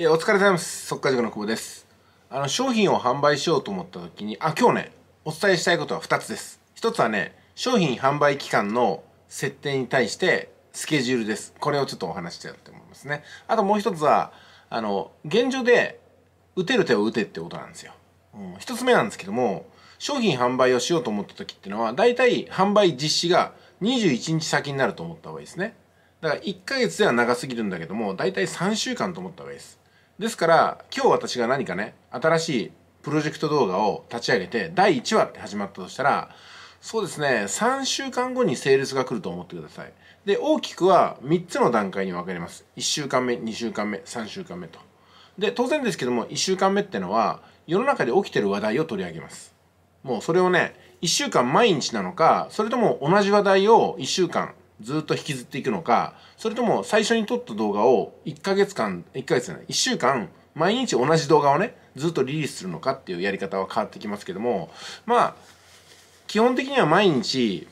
えー、お疲れ様です。速稼塾の久保です。あの、商品を販売しようと思った時に、あ、今日ね、お伝えしたいことは2つです。1つはね、商品販売期間の設定に対して、スケジュールです。これをちょっとお話ししたいと思いますね。あともう1つは、あの、現状で、打てる手を打てってことなんですよ。うん、1つ目なんですけども、商品販売をしようと思った時っていうのは、大体販売実施が21日先になると思った方がいいですね。だから1ヶ月では長すぎるんだけども、大体3週間と思った方がいいです。ですから今日私が何かね新しいプロジェクト動画を立ち上げて第1話って始まったとしたらそうですね3週間後にセールスが来ると思ってくださいで大きくは3つの段階に分かれます1週間目2週間目3週間目とで当然ですけども1週間目ってのは世の中で起きてる話題を取り上げますもうそれをね1週間毎日なのかそれとも同じ話題を1週間ずっと引きずっていくのか、それとも最初に撮った動画を1ヶ月間、1ヶ月じゃない、1週間、毎日同じ動画をね、ずっとリリースするのかっていうやり方は変わってきますけども、まあ、基本的には毎日、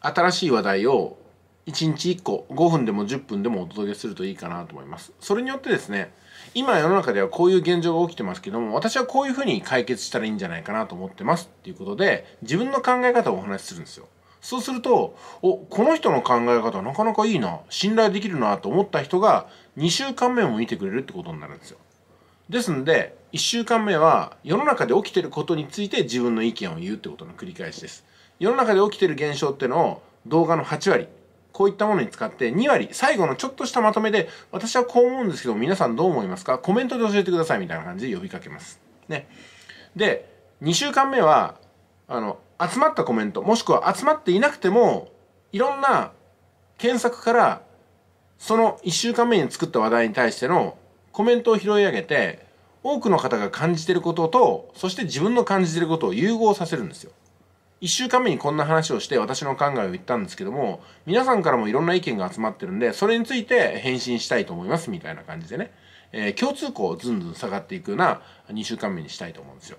新しい話題を1日1個、5分でも10分でもお届けするといいかなと思います。それによってですね、今世の中ではこういう現状が起きてますけども、私はこういうふうに解決したらいいんじゃないかなと思ってますっていうことで、自分の考え方をお話しするんですよ。そうするとおこの人の考え方なかなかいいな信頼できるなと思った人が2週間目も見てくれるってことになるんですよですんで1週間目は世の中で起きてることについて自分の意見を言うってことの繰り返しです世の中で起きてる現象っていうのを動画の8割こういったものに使って2割最後のちょっとしたまとめで私はこう思うんですけど皆さんどう思いますかコメントで教えてくださいみたいな感じで呼びかけますねで2週間目はあの集まったコメントもしくは集まっていなくてもいろんな検索からその1週間目に作った話題に対してのコメントを拾い上げて多くの方が感じてることとそして自分の感じてることを融合させるんですよ。1週間目にこんな話をして私の考えを言ったんですけども皆さんからもいろんな意見が集まってるんでそれについて返信したいと思いますみたいな感じでね、えー、共通項をずんずん下がっていくような2週間目にしたいと思うんですよ。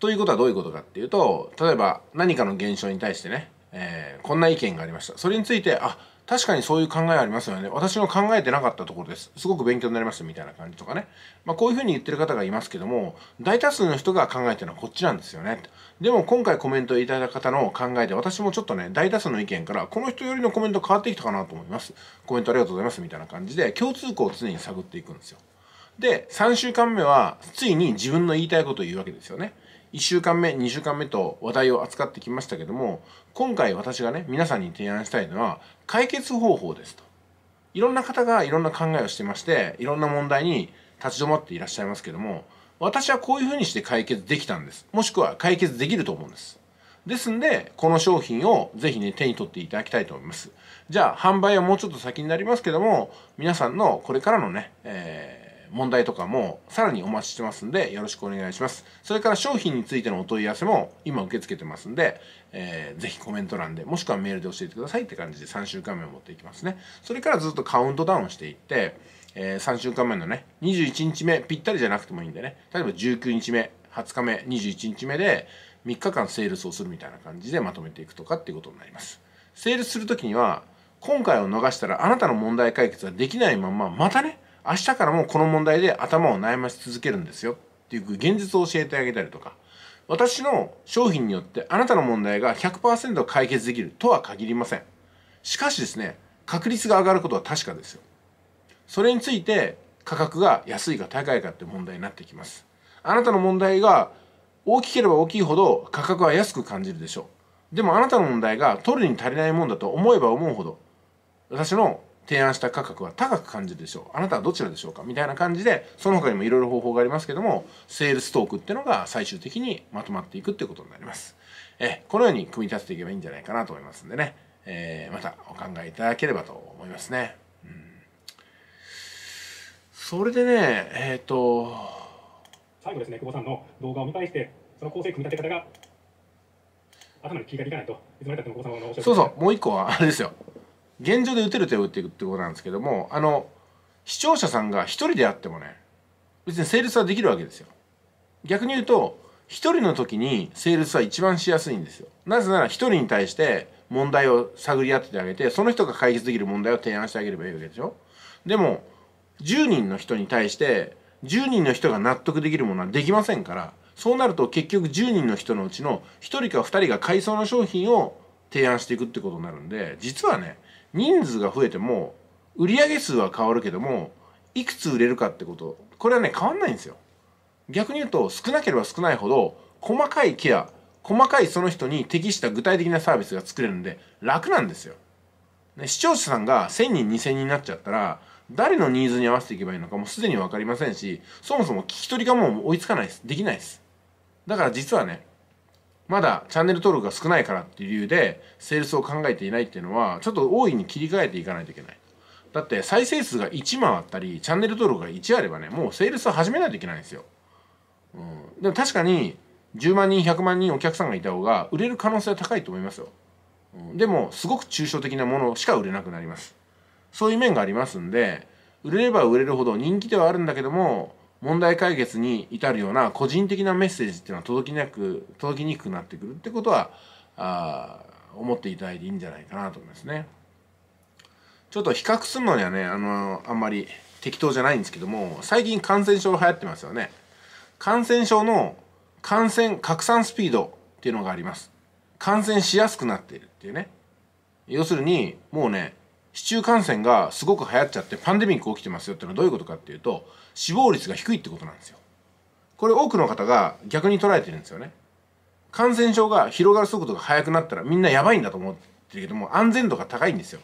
ということはどういうことかっていうと例えば何かの現象に対してね、えー、こんな意見がありましたそれについてあ確かにそういう考えありますよね私の考えてなかったところですすごく勉強になりましたみたいな感じとかね、まあ、こういうふうに言ってる方がいますけども大多数の人が考えてるのはこっちなんですよねでも今回コメントいただいた方の考えで私もちょっとね大多数の意見からこの人よりのコメント変わってきたかなと思いますコメントありがとうございますみたいな感じで共通項を常に探っていくんですよで3週間目はついに自分の言いたいことを言うわけですよね1週間目2週間目と話題を扱ってきましたけども今回私がね皆さんに提案したいのは解決方法ですといろんな方がいろんな考えをしてましていろんな問題に立ち止まっていらっしゃいますけども私はこういうふうにして解決できたんですもしくは解決できると思うんですですんで、この商品をぜひね、手に取っていただきたいと思います。じゃあ、販売はもうちょっと先になりますけども、皆さんのこれからのね、えー問題とかもさらにお待ちしてますんでよろしくお願いします。それから商品についてのお問い合わせも今受け付けてますんで、えー、ぜひコメント欄でもしくはメールで教えてくださいって感じで3週間目を持っていきますね。それからずっとカウントダウンしていって、えー、3週間目のね、21日目ぴったりじゃなくてもいいんでね、例えば19日目、20日目、21日目で3日間セールスをするみたいな感じでまとめていくとかっていうことになります。セールスするときには、今回を逃したらあなたの問題解決はできないまままたね明日からもこの問題で頭を悩まし続けるんですよっていう現実を教えてあげたりとか私の商品によってあなたの問題が100%解決できるとは限りませんしかしですね確率が上がることは確かですよそれについて価格が安いか高いかって問題になってきますあなたの問題が大きければ大きいほど価格は安く感じるでしょうでもあなたの問題が取るに足りないもんだと思えば思うほど私の提案した価格は高く感じるでしょうあなたはどちらでしょうかみたいな感じでその他にもいろいろ方法がありますけどもセールストークっていうのが最終的にまとまっていくっていうことになりますえこのように組み立てていけばいいんじゃないかなと思いますんでね、えー、またお考えいただければと思いますね、うん、それでねえっ、ー、と最後ですね久保さんの動画を見返してその構成組み立て方が頭に気がいかないといつまでたっても久保さんのそうそうもう一個はあれですよ現状で打てる手を打っていくってことなんですけどもあの視聴者さんが1人であってもね別にセールスはできるわけですよ逆に言うと1人の時に成立は一番しやすいんですよなぜなら1人に対して問題を探り当ててあげてその人が解決できる問題を提案してあげればいいわけでしょでも10人の人に対して10人の人が納得できるものはできませんからそうなると結局10人の人のうちの1人か2人が買いそうな商品を提案していくってことになるんで実はね人数が増えても売上数は変わるけどもいくつ売れるかってことこれはね変わんないんですよ逆に言うと少なければ少ないほど細かいケア細かいその人に適した具体的なサービスが作れるんで楽なんですよ、ね、視聴者さんが1000人2000人になっちゃったら誰のニーズに合わせていけばいいのかもうすでに分かりませんしそもそも聞き取りがもう追いつかないですできないですだから実はねまだチャンネル登録が少ないからっていう理由でセールスを考えていないっていうのはちょっと大いに切り替えていかないといけない。だって再生数が1万あったりチャンネル登録が1あればねもうセールスを始めないといけないんですよ。うん、でも確かに10万人100万人お客さんがいた方が売れる可能性は高いと思いますよ。うん、でもすごく抽象的なものしか売れなくなります。そういう面がありますんで売れれば売れるほど人気ではあるんだけども問題解決に至るような個人的なメッセージっていうのは届きなく届きにくくなってくるってことはあ思っていただいていいんじゃないかなと思いますね。ちょっと比較するのにはねあのあんまり適当じゃないんですけども最近感染症流行ってますよね。感染症の感染拡散スピードっていうのがあります。感染しやすくなっているっていうね。要するにもうね市中感染がすごく流行っちゃってパンデミック起きてますよってのはどういうことかっていうと死亡率が低いってことなんですよこれ多くの方が逆に捉えてるんですよね感染症が広がる速度が速くなったらみんなやばいんだと思ってるけども安全度が高いんですよ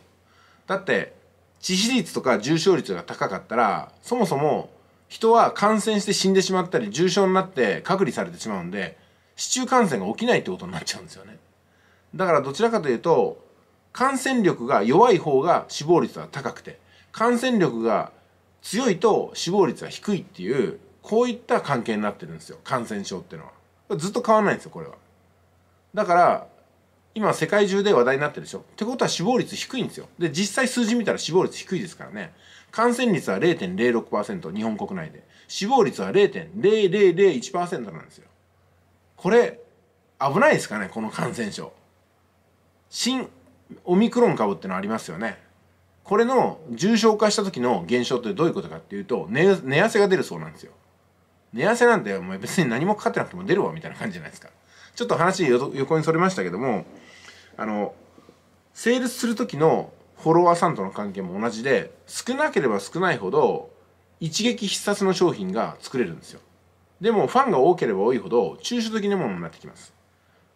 だって致死率とか重症率が高かったらそもそも人は感染して死んでしまったり重症になって隔離されてしまうんで市中感染が起きないってことになっちゃうんですよねだからどちらかというと感染力が弱い方が死亡率は高くて感染力が強いと死亡率は低いっていうこういった関係になってるんですよ感染症っていうのはずっと変わらないんですよこれはだから今世界中で話題になってるでしょってことは死亡率低いんですよで実際数字見たら死亡率低いですからね感染率は0.06%日本国内で死亡率は0.0001%なんですよこれ危ないですかねこの感染症新オミクロン株ってのありますよねこれの重症化した時の現象ってどういうことかっていうと寝寝汗が出るそうなんですよ寝汗なんて別に何もかかってなくても出るわみたいな感じじゃないですかちょっと話横にそれましたけどもあのセールする時のフォロワーさんとの関係も同じで少なければ少ないほど一撃必殺の商品が作れるんですよでもファンが多ければ多いほど抽象的なものになってきます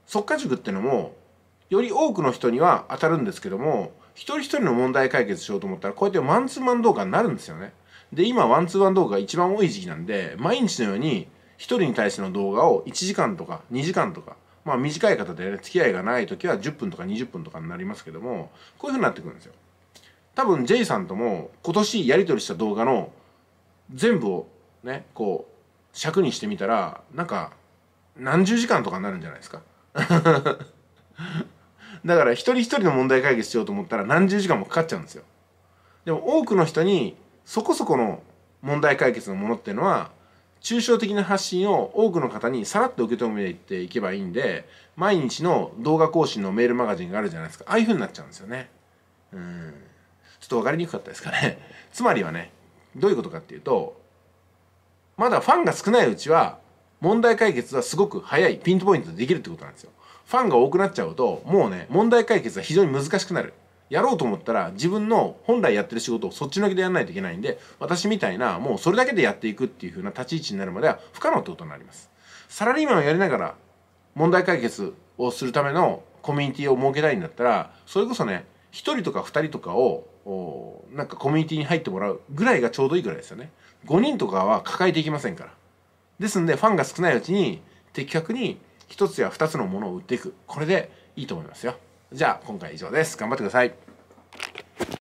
速価塾ってのもより多くの人には当たるんですけども一人一人の問題解決しようと思ったらこうやってマンツーマン動画になるんですよねで今ワンツーワン動画が一番多い時期なんで毎日のように1人に対しての動画を1時間とか2時間とかまあ短い方でね付き合いがない時は10分とか20分とかになりますけどもこういう風になってくるんですよ多分 J さんとも今年やり取りした動画の全部をねこう尺にしてみたらなんか何十時間とかになるんじゃないですかだから一人一人の問題解決しようと思ったら何十時間もかかっちゃうんですよでも多くの人にそこそこの問題解決のものっていうのは抽象的な発信を多くの方にさらっと受け止めていけばいいんで毎日の動画更新のメールマガジンがあるじゃないですかああいうふうになっちゃうんですよねうんちょっと分かりにくかったですかね つまりはねどういうことかっていうとまだファンが少ないうちは問題解決はすごく早いピントポイントでできるってことなんですよファンが多くなっちゃうともうね問題解決が非常に難しくなるやろうと思ったら自分の本来やってる仕事をそっちのけでやらないといけないんで私みたいなもうそれだけでやっていくっていう風な立ち位置になるまでは不可能ってことになりますサラリーマンをやりながら問題解決をするためのコミュニティを設けたいんだったらそれこそね1人とか2人とかをなんかコミュニティに入ってもらうぐらいがちょうどいいぐらいですよね5人とかは抱えていきませんからですんでファンが少ないうちに的確に1つや2つのものを売っていくこれでいいと思いますよじゃあ今回以上です頑張ってください